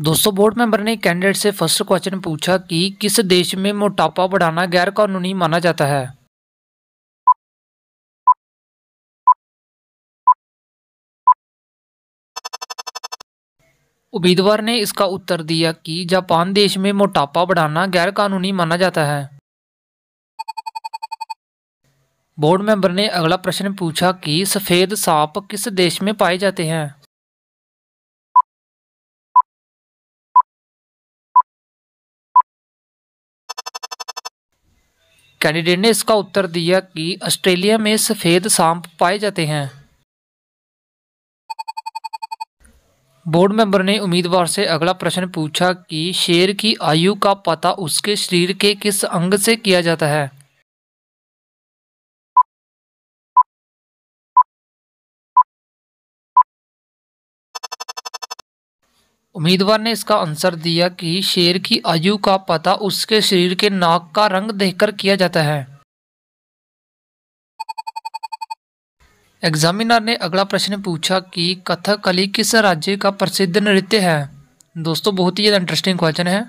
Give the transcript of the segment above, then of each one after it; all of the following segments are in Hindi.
दोस्तों बोर्ड मेंबर ने कैंडिडेट से फर्स्ट क्वेश्चन पूछा कि किस देश में मोटापा बढ़ाना गैर कानूनी माना जाता है उम्मीदवार ने इसका उत्तर दिया कि जापान देश में मोटापा बढ़ाना गैर कानूनी माना जाता है बोर्ड मेंबर ने अगला प्रश्न पूछा कि सफ़ेद सांप किस देश में पाए जाते हैं कैंडिडेट ने इसका उत्तर दिया कि ऑस्ट्रेलिया में सफ़ेद सांप पाए जाते हैं बोर्ड मेंबर ने उम्मीदवार से अगला प्रश्न पूछा कि शेर की आयु का पता उसके शरीर के किस अंग से किया जाता है उम्मीदवार ने इसका आंसर दिया कि शेर की आयु का पता उसके शरीर के नाक का रंग देखकर किया जाता है एग्जामिनर ने अगला प्रश्न पूछा कि कथकली किस राज्य का प्रसिद्ध नृत्य है दोस्तों बहुत ही इंटरेस्टिंग क्वेश्चन है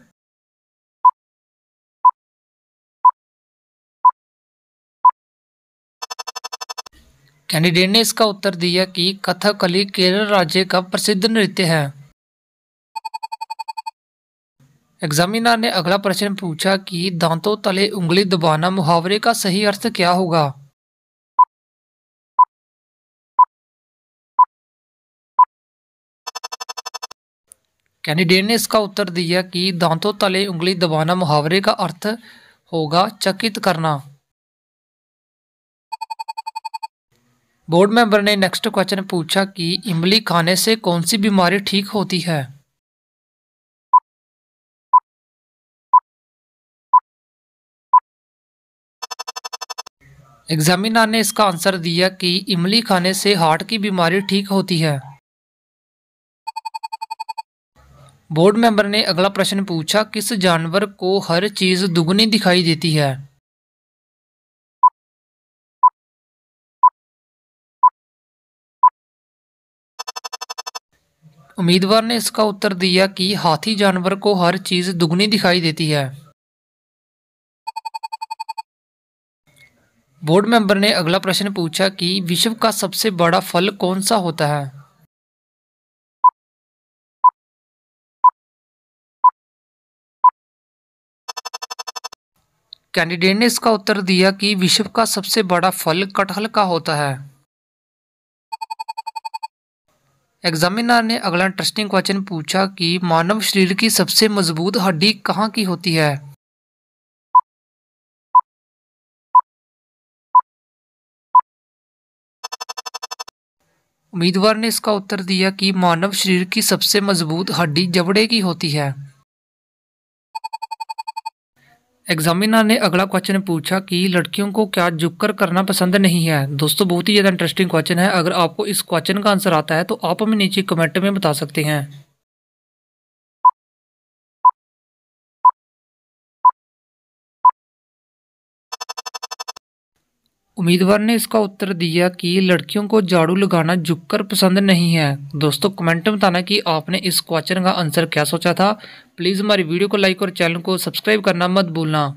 कैंडिडेट ने इसका उत्तर दिया कि कथकली केरल राज्य का प्रसिद्ध नृत्य है एग्जामिनर ने अगला प्रश्न पूछा कि दांतों तले उंगली दबाना मुहावरे का सही अर्थ क्या होगा कैंडिडेट ने इसका उत्तर दिया कि दांतों तले उंगली दबाना मुहावरे का अर्थ होगा चकित करना बोर्ड मेंबर ने नेक्स्ट क्वेश्चन पूछा कि इमली खाने से कौन सी बीमारी ठीक होती है एग्जामिनर ने इसका आंसर दिया कि इमली खाने से हार्ट की बीमारी ठीक होती है बोर्ड मेंबर ने अगला प्रश्न पूछा किस जानवर को हर चीज दुगनी दिखाई देती है उम्मीदवार ने इसका उत्तर दिया कि हाथी जानवर को हर चीज दुगनी दिखाई देती है बोर्ड मेंबर ने अगला प्रश्न पूछा कि विश्व का सबसे बड़ा फल कौन सा होता है कैंडिडेट ने इसका उत्तर दिया कि विश्व का सबसे बड़ा फल कटहल का होता है एग्जामिनर ने अगला इंटरेस्टिंग क्वेश्चन पूछा कि मानव शरीर की सबसे मजबूत हड्डी कहाँ की होती है उम्मीदवार ने इसका उत्तर दिया कि मानव शरीर की सबसे मजबूत हड्डी जबड़े की होती है एग्जामिनर ने अगला क्वेश्चन पूछा कि लड़कियों को क्या झुककर करना पसंद नहीं है दोस्तों बहुत ही ज़्यादा इंटरेस्टिंग क्वेश्चन है अगर आपको इस क्वेश्चन का आंसर आता है तो आप हमें नीचे कमेंट में बता सकते हैं उम्मीदवार ने इसका उत्तर दिया कि लड़कियों को झाड़ू लगाना झुककर पसंद नहीं है दोस्तों कमेंट में बताना कि आपने इस क्वेश्चन का आंसर क्या सोचा था प्लीज़ हमारी वीडियो को लाइक और चैनल को सब्सक्राइब करना मत भूलना